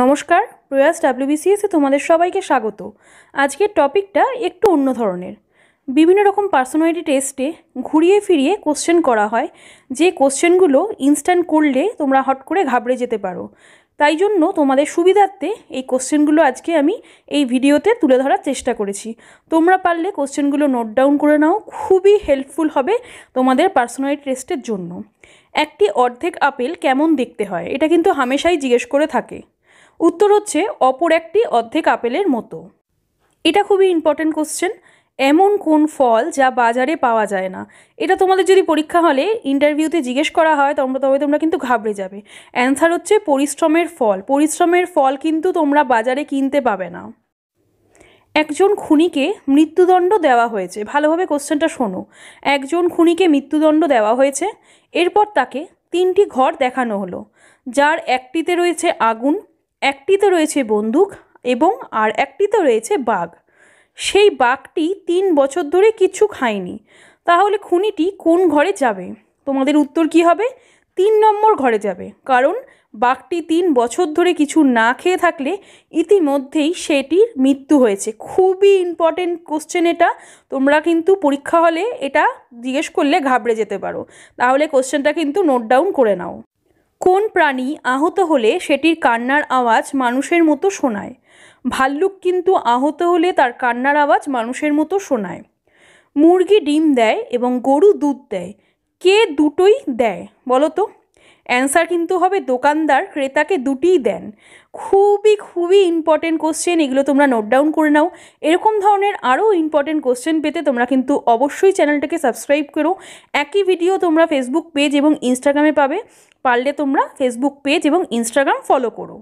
নমস্কার প্রয়াস ডাব্লিউবিসিএসে তোমাদের সবাইকে স্বাগত আজকের টপিকটা একটু অন্য ধরনের বিভিন্ন রকম পার্সোনালিটি টেস্টে ঘুরিয়ে ফিরিয়ে কোশ্চেন করা হয় যে কোশ্চেনগুলো ইনস্ট্যান্ট করলে তোমরা হট করে ঘাবড়ে যেতে পারো তাই জন্য তোমাদের সুবিধার্থে এই কোশ্চেনগুলো আজকে আমি এই ভিডিওতে তুলে ধরার চেষ্টা করেছি তোমরা পারলে কোশ্চেনগুলো নোট ডাউন করে নাও খুবই হেল্পফুল হবে তোমাদের পার্সোনালিটি টেস্টের জন্য একটি অর্ধেক আপেল কেমন দেখতে হয় এটা কিন্তু হামেশাই জিজ্ঞেস করে থাকে উত্তর হচ্ছে অপর একটি অর্ধেক আপেলের মতো এটা খুবই ইম্পর্টেন্ট কোশ্চেন এমন কোন ফল যা বাজারে পাওয়া যায় না এটা তোমাদের যদি পরীক্ষা হলে ইন্টারভিউতে জিজ্ঞেস করা হয় তোমরা তবে তোমরা কিন্তু ঘাবড়ে যাবে অ্যান্সার হচ্ছে পরিশ্রমের ফল পরিশ্রমের ফল কিন্তু তোমরা বাজারে কিনতে পাবে না একজন খুনিকে মৃত্যুদণ্ড দেওয়া হয়েছে ভালোভাবে কোশ্চেনটা শোনো একজন খুনিকে মৃত্যুদণ্ড দেওয়া হয়েছে এরপর তাকে তিনটি ঘর দেখানো হলো যার একটিতে রয়েছে আগুন একটিতে রয়েছে বন্দুক এবং আর একটিতে রয়েছে বাঘ সেই বাঘটি তিন বছর ধরে কিছু খায়নি তাহলে খুনিটি কোন ঘরে যাবে তোমাদের উত্তর কি হবে তিন নম্বর ঘরে যাবে কারণ বাঘটি তিন বছর ধরে কিছু না খেয়ে থাকলে ইতিমধ্যেই সেটির মৃত্যু হয়েছে খুবই ইম্পর্টেন্ট কোশ্চেন এটা তোমরা কিন্তু পরীক্ষা হলে এটা জিজ্ঞেস করলে ঘাবড়ে যেতে পারো তাহলে কোশ্চেনটা কিন্তু নোট ডাউন করে নাও কোন প্রাণী আহত হলে সেটির কান্নার আওয়াজ মানুষের মতো শোনায় ভাল্লুক কিন্তু আহত হলে তার কান্নার আওয়াজ মানুষের মতো শোনায় মুরগি ডিম দেয় এবং গরু দুধ দেয় কে দুটোই দেয় বলো তো অ্যান্সার কিন্তু হবে দোকানদার ক্রেতাকে দুটিই দেন খুবই খুবই ইম্পর্টেন্ট কোশ্চেন এগুলো তোমরা নোট ডাউন করে নাও এরকম ধরনের আরও ইম্পর্টেন্ট কোশ্চেন পেতে তোমরা কিন্তু অবশ্যই চ্যানেলটাকে সাবস্ক্রাইব করো একই ভিডিও তোমরা ফেসবুক পেজ এবং ইনস্টাগ্রামে পাবে পারলে তোমরা ফেসবুক পেজ এবং ইনস্টাগ্রাম ফলো করো